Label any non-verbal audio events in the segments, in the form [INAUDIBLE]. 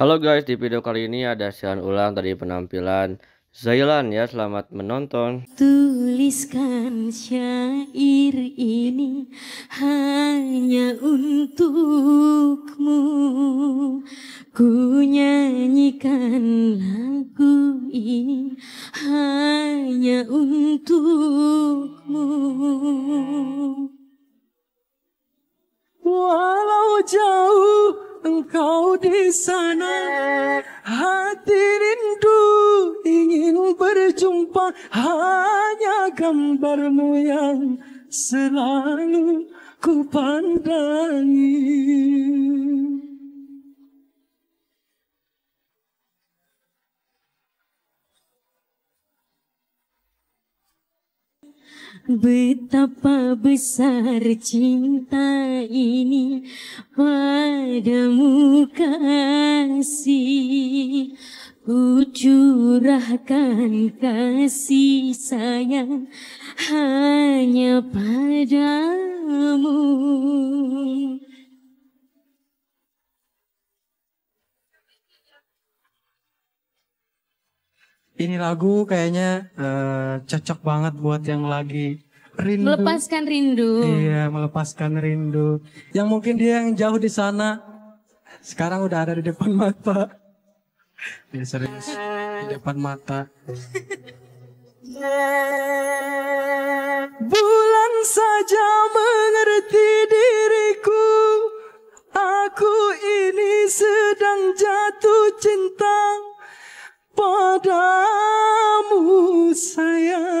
Halo guys, di video kali ini ada siaran ulang tadi penampilan Zailan ya, selamat menonton. Tuliskan syair ini hanya untukmu. Ku nyanyikan lagu ini hanya untukmu. mana hati rindu ingin berjumpa hanya gambarmu yang selalu ku pandangi. Betapa besar cinta ini padamu kasih Ku curahkan kasih sayang hanya padamu ini lagu kayaknya uh, cocok banget buat yang lagi rindu. Melepaskan rindu. Iya, melepaskan rindu. Yang mungkin dia yang jauh di sana sekarang udah ada di depan mata. Dia serius di depan mata. [LAUGHS] Bulan saja mengerti diriku. Aku ini sedang jatuh cinta pada Messiah.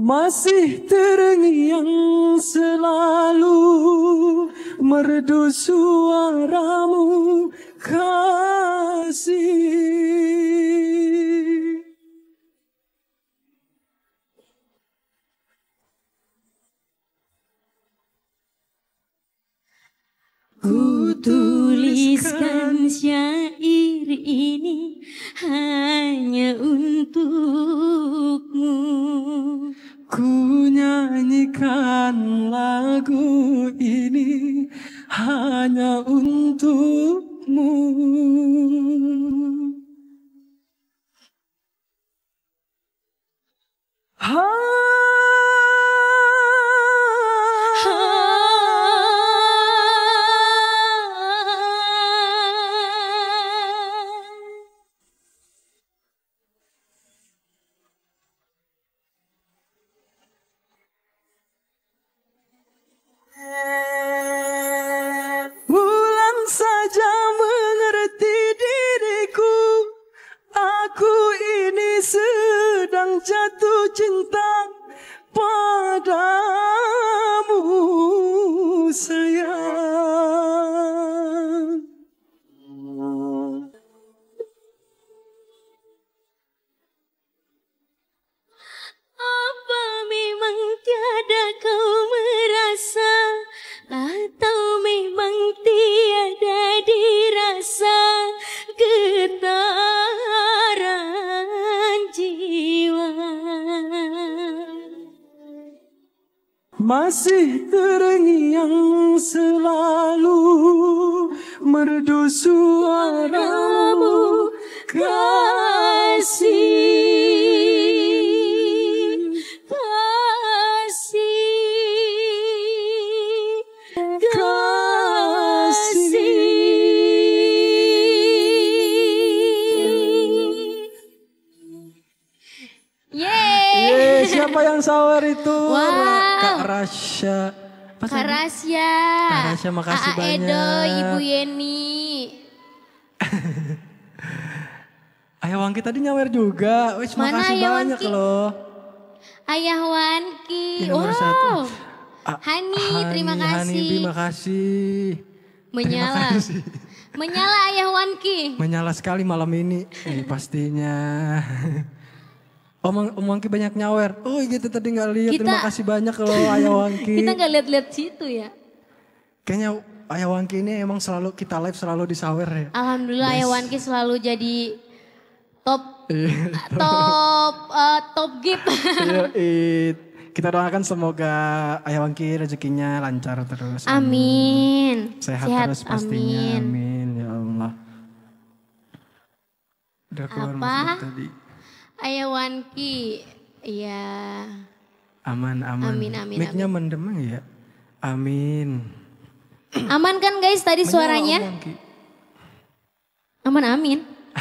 Masih terang selalu merdu suaramu kasih. Ku tuliskan syair ini hanya untukmu. Ku nyanyikan lagu ini hanya untukmu. 静待。Masih terngiang selalu merdu suaramu kasih. siapa yang sawer itu? Wow. Kak Rasya. Kak Rasya. Kak Rasya makasih A banyak. Edo, Ibu Yeni. [LAUGHS] Ayah Wangki tadi nyawer juga. Wih, makasih Ayah banyak Wangki? loh. Ayah Wangki Ini wow. Oh. Satu. Hani, terima kasih. Hani, terima kasih. Menyala. Terima kasih. Menyala Ayah Wanki. Menyala sekali malam ini. Eh, pastinya. [LAUGHS] Omong Om Wangki banyak nyawer. Oh gitu tadi nggak lihat. Kita, Terima kasih banyak loh Ayah Wangki. [LAUGHS] Kita nggak lihat-lihat situ ya. Kayaknya Ayah Wangki ini emang selalu kita live selalu disawer ya. Alhamdulillah yes. Ayah Wangki selalu jadi top iya. [LAUGHS] top uh, top gip. [LAUGHS] Iya, kita doakan semoga Ayah Wangki rezekinya lancar terus. Amin. amin. Sehat, Sehat terus pastinya. Amin. amin. Ya Allah. Udah keluar Apa? tadi. Ayo Wanki, Iya. Aman, aman. Amin, amin. Miknya nya mendemang ya? Amin. Aman kan guys tadi Menyala suaranya? Aman, amin. [LAUGHS]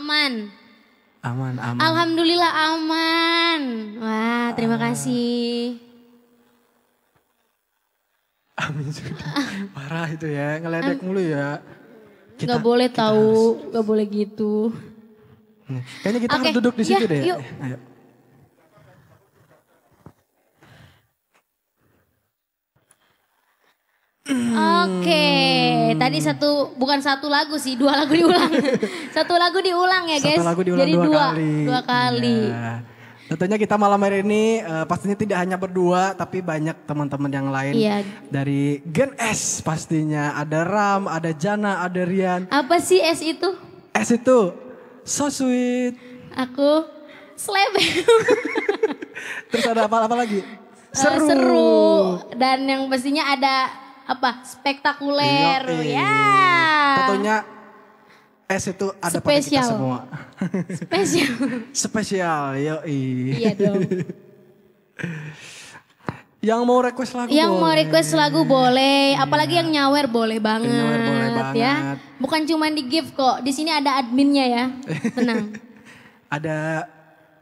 aman. Aman, aman. Alhamdulillah aman. Wah, terima aman. kasih kami juga. [LAUGHS] Parah itu ya, ngeledek An ah. mulu ya. Kita, gak boleh kita tahu, harus... gak boleh gitu. Kayaknya kita okay. harus duduk di situ ya, deh. Yuk. Ayo. Oke, okay. tadi satu bukan satu lagu sih, dua lagu diulang. [LAUGHS] satu lagu diulang ya, guys. Satu lagu diulang Jadi dua, dua kali. Dua kali. Ya. Tentunya kita malam hari ini uh, pastinya tidak hanya berdua tapi banyak teman-teman yang lain iya. dari Gen S pastinya. Ada Ram, ada Jana, ada Rian. Apa sih S itu? S itu so sweet. Aku slebel. [LAUGHS] Terus ada apa-apa lagi? Eh, seru. Uh, seru dan yang pastinya ada apa? Spektakuler. Ya. Yeah. Tentunya S itu ada Spesial. pada kita semua. Spesial. [LAUGHS] Spesial, Iya dong. Yang mau request lagu Yang boleh. mau request lagu boleh, iya. apalagi yang nyawer boleh banget, yang nyawer boleh banget ya. Bukan cuma di gift kok, di sini ada adminnya ya. Tenang. [LAUGHS] ada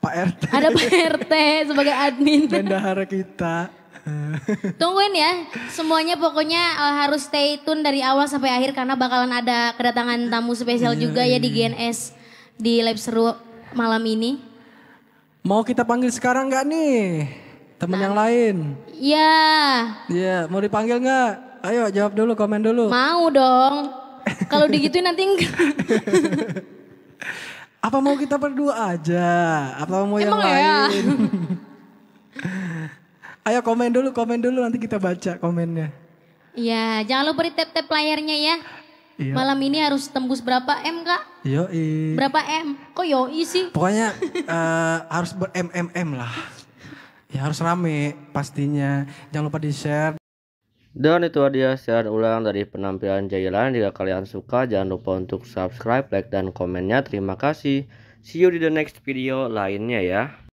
Pak RT. Ada Pak RT sebagai admin. Bendahara kita. [LAUGHS] Tungguin ya, semuanya pokoknya eh, harus stay tune dari awal sampai akhir karena bakalan ada kedatangan tamu spesial yeah, juga yeah. ya di iya. GNS di live seru malam ini. Mau kita panggil sekarang nggak nih teman nah. yang lain? Iya. Yeah. Iya, yeah. mau dipanggil nggak? Ayo jawab dulu, komen dulu. Mau dong. Kalau digituin nanti enggak. [LAUGHS] Apa mau kita berdua aja? Apa mau Emang yang ya? lain? [LAUGHS] Ayo komen dulu, komen dulu nanti kita baca komennya. Iya, jangan lupa di tap-tap layarnya ya. Iya. Malam ini harus tembus berapa M kak? Yoi. Berapa M? Kok yoi sih? Pokoknya uh, harus ber M M M lah. Ya harus rame pastinya. Jangan lupa di share. Dan itu dia share ulang dari penampilan Jailan. Jika kalian suka jangan lupa untuk subscribe, like, dan komennya. Terima kasih. See you di the next video lainnya ya.